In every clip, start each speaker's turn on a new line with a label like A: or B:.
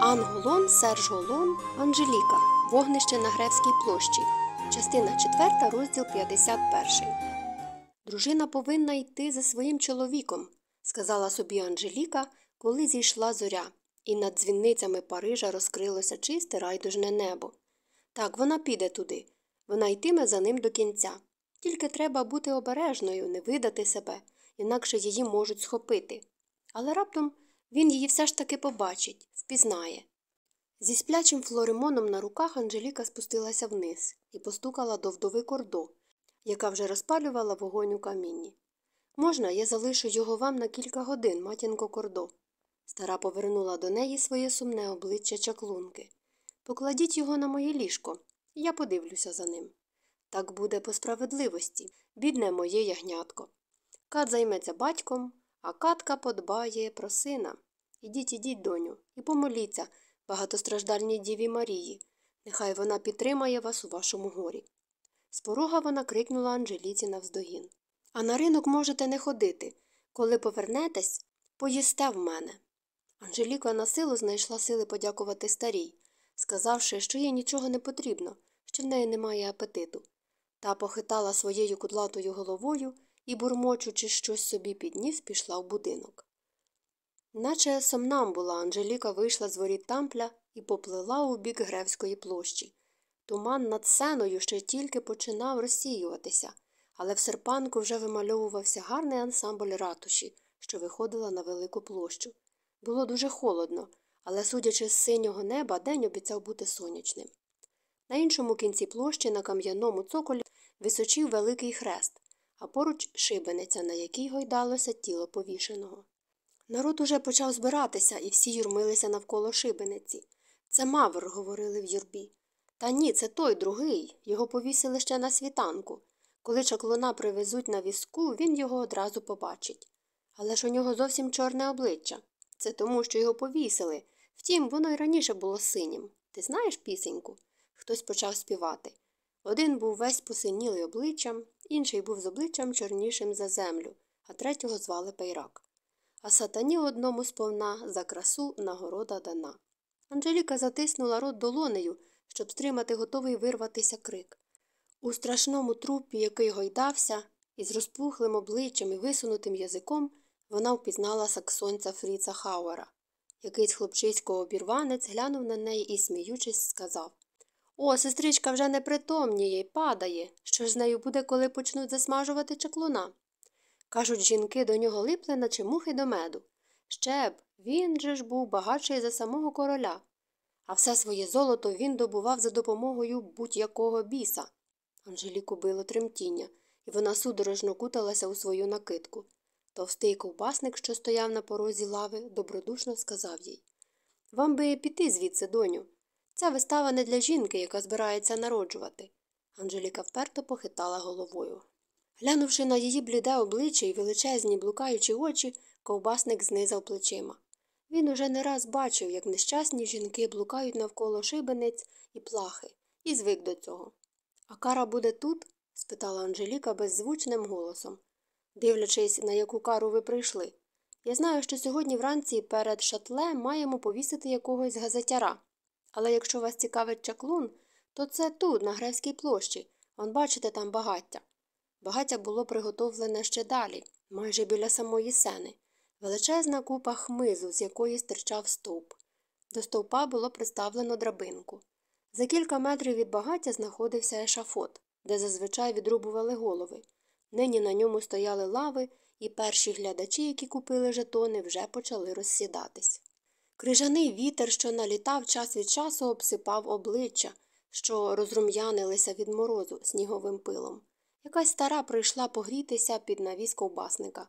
A: Анголон, Серж Голон, Анжеліка. Вогнище на Гревській площі. Частина 4, розділ 51. Дружина повинна йти за своїм чоловіком, сказала собі Анжеліка, коли зійшла зоря, і над дзвінницями Парижа розкрилося чисте райдужне небо. Так, вона піде туди. Вона йтиме за ним до кінця. Тільки треба бути обережною, не видати себе, інакше її можуть схопити. Але раптом він її все ж таки побачить, впізнає. Зі сплячим флоримоном на руках Анжеліка спустилася вниз і постукала до вдови кордо, яка вже розпалювала вогонь у камінні. Можна, я залишу його вам на кілька годин, матінко кордо. Стара повернула до неї своє сумне обличчя чаклунки. Покладіть його на моє ліжко, я подивлюся за ним. Так буде по справедливості, бідне моє ягнятко. Кат займеться батьком, а катка подбає про сина. Ідіть, ідіть, доню, і помоліться, багатостраждальній Діві Марії. Нехай вона підтримає вас у вашому горі. З порога вона крикнула Анжеліці навздогін. А на ринок можете не ходити. Коли повернетесь, поїсте в мене. Анжеліка на силу знайшла сили подякувати старій, сказавши, що їй нічого не потрібно, що в неї немає апетиту. Та похитала своєю кудлатою головою і, бурмочучи щось собі під ніс, пішла в будинок. Наче сомнамбула Анжеліка вийшла з воріт тампля і поплила у бік Гревської площі. Туман над сеною ще тільки починав розсіюватися, але в серпанку вже вимальовувався гарний ансамбль ратуші, що виходила на велику площу. Було дуже холодно, але, судячи з синього неба, день обіцяв бути сонячним. На іншому кінці площі на кам'яному цоколі височив великий хрест, а поруч шибениця, на якій гойдалося тіло повішеного. Народ уже почав збиратися, і всі юрмилися навколо шибениці. Це мавр, говорили в юрбі. Та ні, це той другий. Його повісили ще на світанку. Коли чаклуна привезуть на візку, він його одразу побачить. Але ж у нього зовсім чорне обличчя. Це тому, що його повісили. Втім, воно й раніше було синім. Ти знаєш пісеньку? Хтось почав співати. Один був весь посинілий обличчям, інший був з обличчям чорнішим за землю, а третього звали Пейрак а сатані одному сповна за красу нагорода дана. Анжеліка затиснула рот долонею, щоб стримати готовий вирватися крик. У страшному трупі, який гойдався, із розпухлим обличчям і висунутим язиком вона впізнала саксонця Фріца Хауера. Якийсь хлопчисько обірванець глянув на неї і, сміючись, сказав О, сестричка вже непритомніє й падає. Що ж з нею буде, коли почнуть засмажувати чаклуна? Кажуть, жінки до нього липли, наче мухи до меду. Ще б, він же ж був багатший за самого короля. А все своє золото він добував за допомогою будь якого біса. Анжеліку било тремтіння, і вона судорожно куталася у свою накидку. Товстий ковбасник, що стояв на порозі лави, добродушно сказав їй Вам би піти звідси, доню. Ця вистава не для жінки, яка збирається народжувати. Анжеліка вперто похитала головою. Глянувши на її бліде обличчя і величезні блукаючі очі, ковбасник знизав плечима. Він уже не раз бачив, як нещасні жінки блукають навколо шибениць і плахи, і звик до цього. А кара буде тут? спитала Анжеліка беззвучним голосом, дивлячись, на яку кару ви прийшли. Я знаю, що сьогодні вранці перед шатле маємо повісити якогось газетяра. Але якщо вас цікавить чаклун, то це тут, на Гревській площі, он бачите там багаття. Багаття було приготовлене ще далі, майже біля самої сени, величезна купа хмизу, з якої стирчав стовп. До стовпа було приставлено драбинку. За кілька метрів від багаття знаходився ешафот, де зазвичай відрубували голови. Нині на ньому стояли лави, і перші глядачі, які купили жетони, вже почали розсідатись. Крижаний вітер, що налітав час від часу, обсипав обличчя, що розрум'янилися від морозу сніговим пилом. Якась стара прийшла погрітися під навіс ковбасника.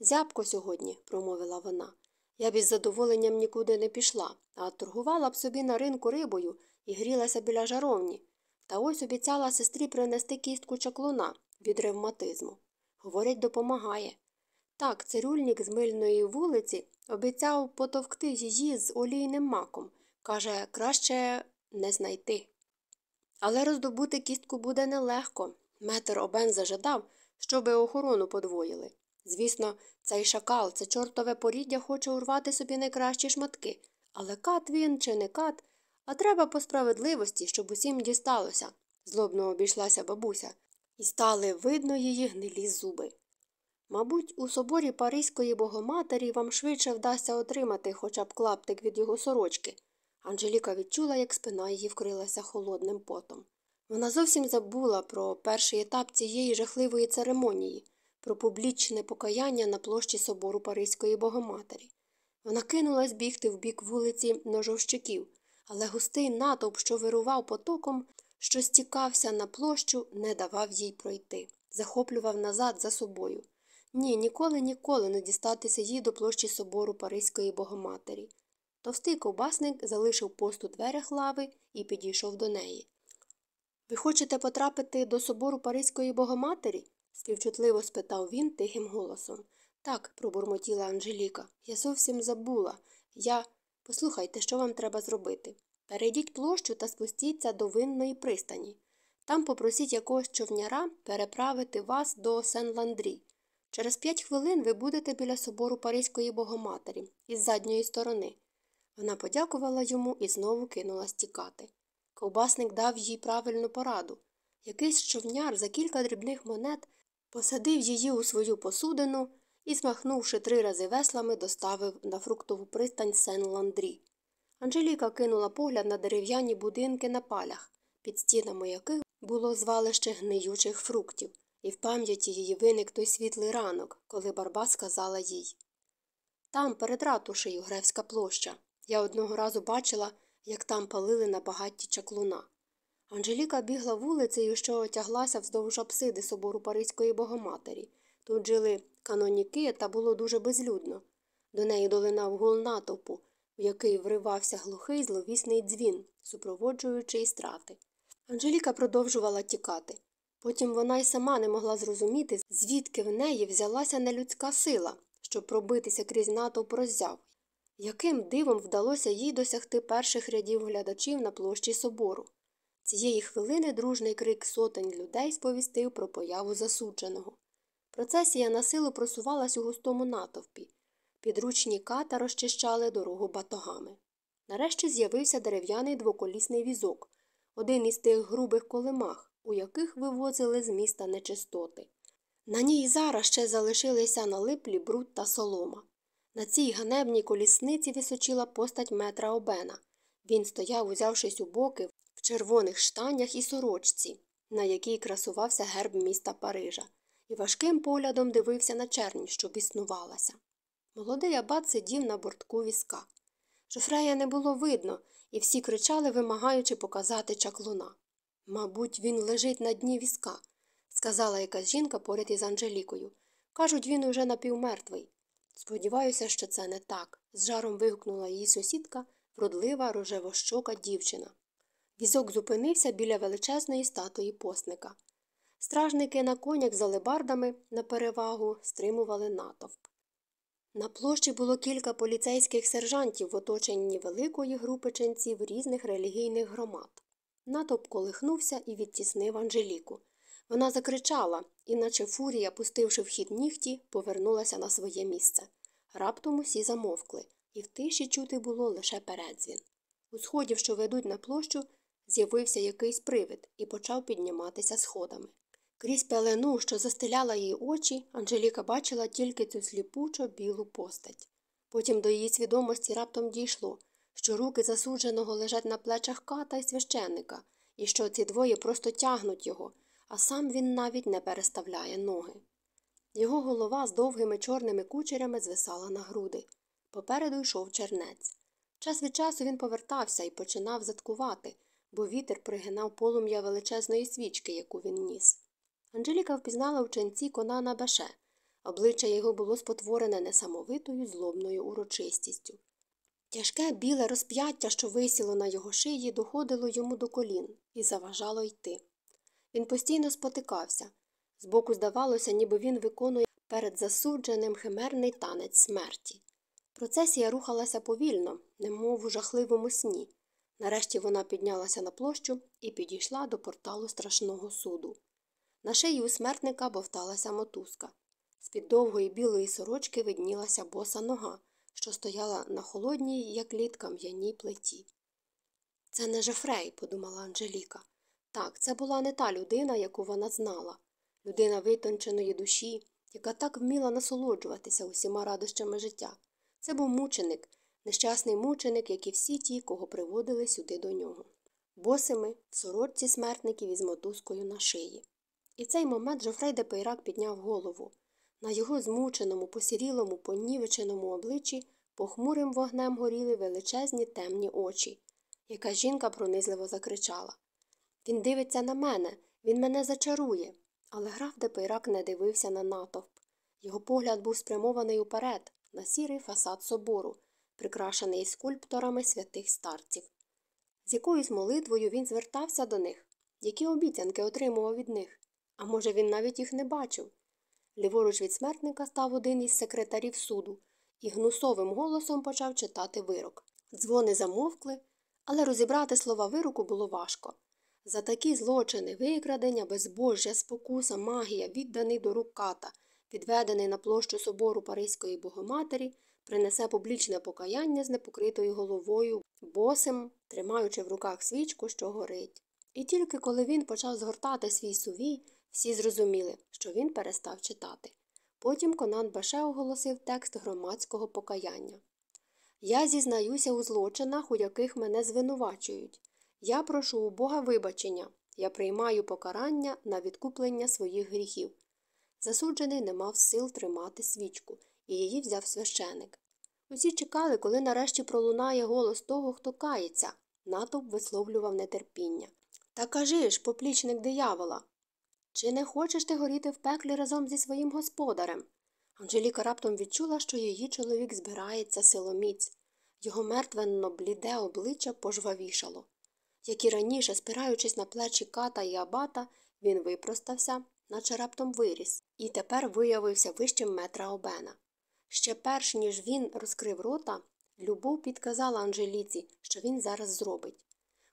A: Зябко сьогодні, промовила вона. Я б із задоволенням нікуди не пішла, а торгувала б собі на ринку рибою і грілася біля жаровні. Та ось обіцяла сестрі принести кістку чаклуна від ревматизму. Говорять, допомагає. Так, цирюльник з мильної вулиці обіцяв потовкти її з олійним маком. Каже, краще не знайти. Але роздобути кістку буде нелегко. Метер Обен зажадав, щоби охорону подвоїли. Звісно, цей шакал, це чортове поріддя хоче урвати собі найкращі шматки, але кат він чи не кат, а треба по справедливості, щоб усім дісталося, злобно обійшлася бабуся, і стали видно її гнилі зуби. Мабуть, у соборі Паризької богоматері вам швидше вдасться отримати хоча б клаптик від його сорочки. Анжеліка відчула, як спина її вкрилася холодним потом. Вона зовсім забула про перший етап цієї жахливої церемонії, про публічне покаяння на площі собору Паризької Богоматері. Вона кинулась бігти в бік вулиці ножовщиків, але густий натовп, що вирував потоком, що стікався на площу, не давав їй пройти, захоплював назад за собою. Ні, ніколи, ніколи не дістатися їй до площі собору Паризької Богоматері. Товстий ковбасник залишив пост у дверях лави і підійшов до неї. Ви хочете потрапити до собору Паризької Богоматері? співчутливо спитав він тихим голосом. Так, пробурмотіла Анжеліка, я зовсім забула. Я. Послухайте, що вам треба зробити. Перейдіть площу та спустіться до винної пристані. Там попросіть якогось човняра переправити вас до Сен Ландрі. Через п'ять хвилин ви будете біля собору Паризької Богоматері із задньої сторони. Вона подякувала йому і знову кинулась тікати. Ковбасник дав їй правильну пораду. Якийсь човняр за кілька дрібних монет посадив її у свою посудину і, змахнувши три рази веслами, доставив на фруктову пристань Сен Ландрі. Анжеліка кинула погляд на дерев'яні будинки на палях, під стінами яких було звалище гниючих фруктів, і в пам'яті її виник той світлий ранок, коли барба сказала їй Там, перед ратушею, Гревська площа. Я одного разу бачила, як там палили на багатті чаклуна. Анжеліка бігла вулицею, що тяглася вздовж апсиди собору Паризької Богоматері. Тут жили каноніки, та було дуже безлюдно. До неї долинав гул натовпу, в який вривався глухий зловісний дзвін, супроводжуючи і страти. Анжеліка продовжувала тікати. Потім вона й сама не могла зрозуміти, звідки в неї взялася нелюдська сила, щоб пробитися крізь натовп роззяв яким дивом вдалося їй досягти перших рядів глядачів на площі собору? Цієї хвилини дружний крик сотень людей сповістив про появу засудженого. Процесія на силу просувалась у густому натовпі. Підручні ката розчищали дорогу батогами. Нарешті з'явився дерев'яний двоколісний візок, один із тих грубих колемах, у яких вивозили з міста нечистоти. На ній зараз ще залишилися налиплі бруд та солома. На цій ганебній колісниці височила постать метра обена. Він стояв, узявшись у боки, в червоних штанях і сорочці, на якій красувався герб міста Парижа, і важким поглядом дивився на чернь, що біснувалася. Молодий абат сидів на бортку візка. Жофрея не було видно, і всі кричали, вимагаючи показати чаклуна. Мабуть, він лежить на дні візка, сказала якась жінка поряд із Анжелікою. Кажуть, він уже напівмертвий. Сподіваюся, що це не так, з жаром вигукнула її сусідка, вродлива рожевощока дівчина. Візок зупинився біля величезної статуї посника. Стражники на конях з алебардами на перевагу стримували натовп. На площі було кілька поліцейських сержантів в оточенні великої групи ченців різних релігійних громад. Натовп колихнувся і відтіснив Анжеліку. Вона закричала, і наче фурія, пустивши в хід нігті, повернулася на своє місце. Раптом усі замовкли, і в тиші чути було лише передзвін. У сходів, що ведуть на площу, з'явився якийсь привид і почав підніматися сходами. Крізь пелену, що застеляла її очі, Анжеліка бачила тільки цю сліпучо білу постать. Потім до її свідомості раптом дійшло, що руки засудженого лежать на плечах ката і священника, і що ці двоє просто тягнуть його а сам він навіть не переставляє ноги. Його голова з довгими чорними кучерями звисала на груди. Попереду йшов чернець. Час від часу він повертався і починав заткувати, бо вітер пригинав полум'я величезної свічки, яку він ніс. Анжеліка впізнала в ченці Конана Беше. Обличчя його було спотворене несамовитою злобною урочистістю. Тяжке біле розп'яття, що висіло на його шиї, доходило йому до колін і заважало йти. Він постійно спотикався. Збоку здавалося, ніби він виконує перед засудженим химерний танець смерті. Процесія рухалася повільно, немов у жахливому сні. Нарешті вона піднялася на площу і підійшла до порталу страшного суду. На шиї у смертника бовталася мотузка. З під довгої білої сорочки виднілася боса нога, що стояла на холодній, як лід кам'яній плиті. Це не Жефрей, подумала Анжеліка. Так, це була не та людина, яку вона знала, людина витонченої душі, яка так вміла насолоджуватися усіма радощами життя. Це був мученик, нещасний мученик, як і всі ті, кого приводили сюди до нього. Босими в сорочці смертників із мотузкою на шиї. І в цей момент Жофрей де Пейрак підняв голову. На його змученому, посірілому, понівеченому обличчі похмурим вогнем горіли величезні темні очі. Яка жінка пронизливо закричала він дивиться на мене, він мене зачарує. Але граф Депейрак не дивився на натовп. Його погляд був спрямований уперед, на сірий фасад собору, прикрашений скульпторами святих старців. З якоюсь молитвою він звертався до них, які обіцянки отримував від них, а може, він навіть їх не бачив. Ліворуч від смертника став один із секретарів суду і гнусовим голосом почав читати вирок. Дзвони замовкли, але розібрати слова вироку було важко. За такі злочини викрадення, безбожжя, спокуса, магія відданий до рук ката, підведений на площу собору Паризької Богоматері, принесе публічне покаяння з непокритою головою, босим, тримаючи в руках свічку, що горить. І тільки коли він почав згортати свій сувій, всі зрозуміли, що він перестав читати. Потім Конан Баше оголосив текст громадського покаяння. Я зізнаюся у злочинах, у яких мене звинувачують. Я прошу у Бога вибачення, я приймаю покарання на відкуплення своїх гріхів. Засуджений не мав сил тримати свічку, і її взяв священик. Усі чекали, коли нарешті пролунає голос того, хто кається. Натовп висловлював нетерпіння. Та кажи ж, поплічник диявола. Чи не хочеш ти горіти в пеклі разом зі своїм господарем? Анжеліка раптом відчула, що її чоловік збирається силоміць. Його мертвенно бліде обличчя пожвавішало. Як і раніше, спираючись на плечі ката і абата, він випростався, наче раптом виріс, і тепер виявився вищим метра обена. Ще перш ніж він розкрив рота, любов підказала Анжеліці, що він зараз зробить.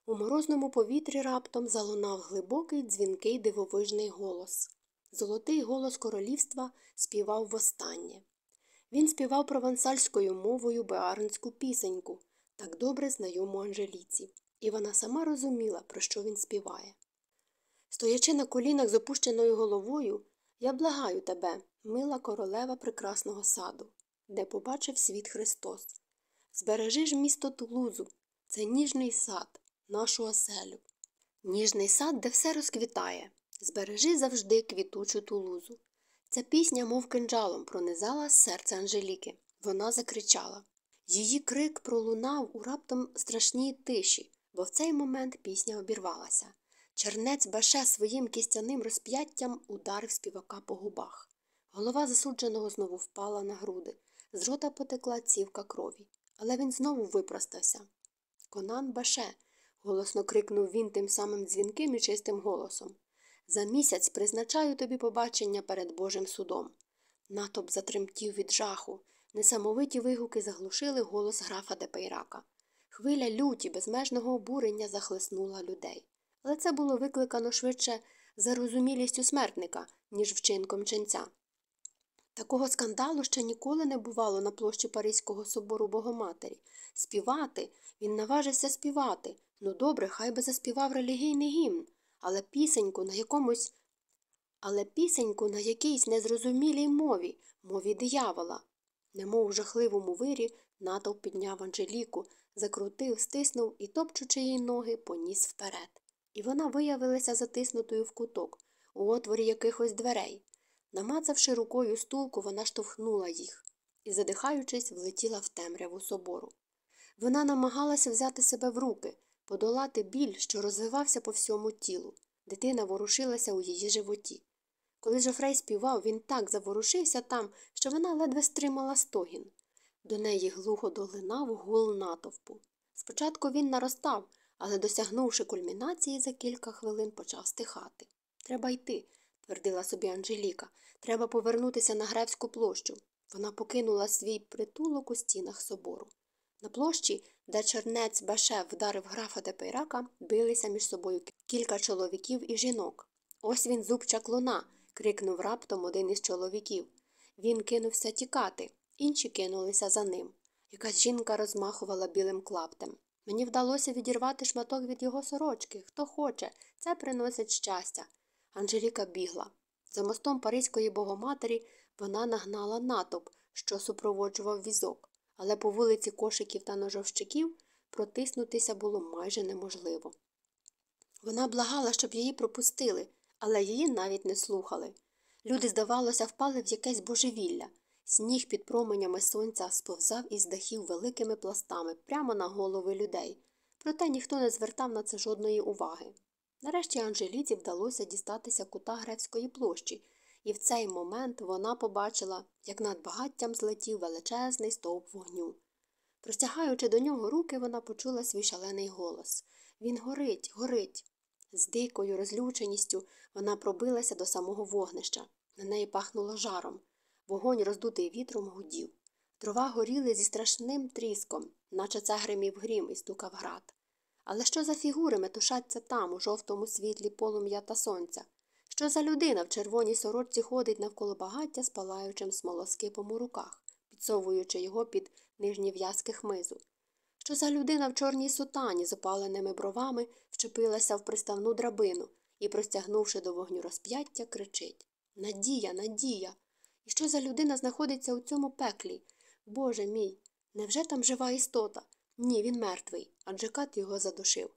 A: У морозному повітрі раптом залунав глибокий дзвінкий дивовижний голос. Золотий голос королівства співав востаннє. Він співав провансальською мовою беарнську пісеньку, так добре знайому Анжеліці і вона сама розуміла, про що він співає. Стоячи на колінах з опущеною головою, я благаю тебе, мила королева прекрасного саду, де побачив світ Христос. Збережи ж місто Тулузу, це ніжний сад, нашу оселю. Ніжний сад, де все розквітає, збережи завжди квітучу тулузу. Ця пісня, мов кинджалом, пронизала серце Анжеліки. Вона закричала. Її крик пролунав у раптом страшній тиші, бо в цей момент пісня обірвалася. Чернець Баше своїм кістяним розп'яттям ударив співака по губах. Голова засудженого знову впала на груди. З рота потекла цівка крові, але він знову випростався. Конан Баше, голосно крикнув він тим самим дзвінким і чистим голосом. За місяць призначаю тобі побачення перед Божим судом. Натоп затремтів від жаху. Несамовиті вигуки заглушили голос графа Депейрака. Хвиля люті, безмежного обурення захлеснула людей. Але це було викликано швидше зарозумілістю смертника, ніж вчинком ченця. Такого скандалу ще ніколи не бувало на площі Паризького собору Богоматері. Співати він наважився співати. Ну добре, хай би заспівав релігійний гімн, але пісеньку на якомусь. Але пісеньку на якійсь незрозумілій мові, мові диявола. Немов у жахливому вирі натовп підняв Анжеліку, закрутив, стиснув і, топчучи її ноги, поніс вперед. І вона виявилася затиснутою в куток, у отворі якихось дверей. Намацавши рукою стулку, вона штовхнула їх і, задихаючись, влетіла в темряву собору. Вона намагалася взяти себе в руки, подолати біль, що розвивався по всьому тілу. Дитина ворушилася у її животі. Коли Жофрей співав, він так заворушився там, що вона ледве стримала стогін. До неї глухо долинав гул натовпу. Спочатку він наростав, але, досягнувши кульмінації, за кілька хвилин почав стихати. Треба йти, твердила собі Анжеліка. Треба повернутися на Гревську площу. Вона покинула свій притулок у стінах собору. На площі, де чернець Башев вдарив графа Депейрака, билися між собою кілька чоловіків і жінок. Ось він зубча чаклуна. крикнув раптом один із чоловіків. Він кинувся тікати, Інші кинулися за ним. Якась жінка розмахувала білим клаптем. Мені вдалося відірвати шматок від його сорочки. Хто хоче, це приносить щастя. Анжеліка бігла. За мостом Паризької богоматері вона нагнала натовп, що супроводжував візок, але по вулиці кошиків та ножовщиків протиснутися було майже неможливо. Вона благала, щоб її пропустили, але її навіть не слухали. Люди, здавалося, впали в якесь божевілля. Сніг під променями сонця сповзав із дахів великими пластами прямо на голови людей, проте ніхто не звертав на це жодної уваги. Нарешті Анжеліці вдалося дістатися кута Гревської площі, і в цей момент вона побачила, як над багаттям злетів величезний стовп вогню. Простягаючи до нього руки, вона почула свій шалений голос Він горить, горить. З дикою розлюченістю вона пробилася до самого вогнища. На неї пахнуло жаром. Вогонь, роздутий вітром, гудів. Трова горіли зі страшним тріском, наче це гримів грім і стукав град. Але що за фігури метушаться там, у жовтому світлі полум'я та сонця? Що за людина в червоній сорочці ходить навколо багаття з палаючим смолоскипом у руках, підсовуючи його під нижні в'язки хмизу? Що за людина в чорній сутані з опаленими бровами вчепилася в приставну драбину і, простягнувши до вогню розп'яття, кричить Надія, надія! І що за людина знаходиться у цьому пеклі? Боже мій, невже там жива істота? Ні, він мертвий, адже кат його задушив.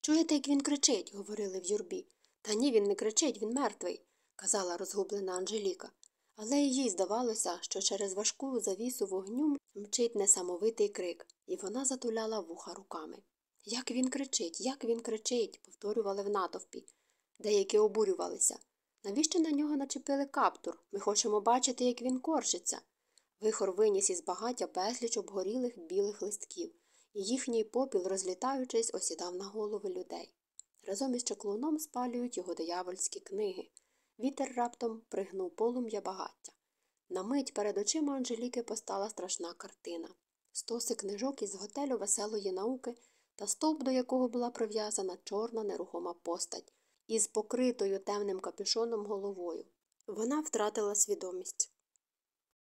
A: Чуєте, як він кричить, говорили в юрбі. Та ні, він не кричить, він мертвий, казала розгублена Анжеліка. Але їй здавалося, що через важку завісу вогню мчить несамовитий крик, і вона затуляла вуха руками. Як він кричить, як він кричить, повторювали в натовпі. Деякі обурювалися. Навіщо на нього начепили каптур? Ми хочемо бачити, як він корчиться. Вихор виніс із багаття безліч обгорілих білих листків, і їхній попіл, розлітаючись, осідав на голови людей. Разом із чаклуном спалюють його диявольські книги. Вітер раптом пригнув полум'я багаття. На мить перед очима Анжеліки постала страшна картина стоси книжок із готелю веселої науки та стовп, до якого була прив'язана чорна нерухома постать, із покритою темним капюшоном головою. Вона втратила свідомість.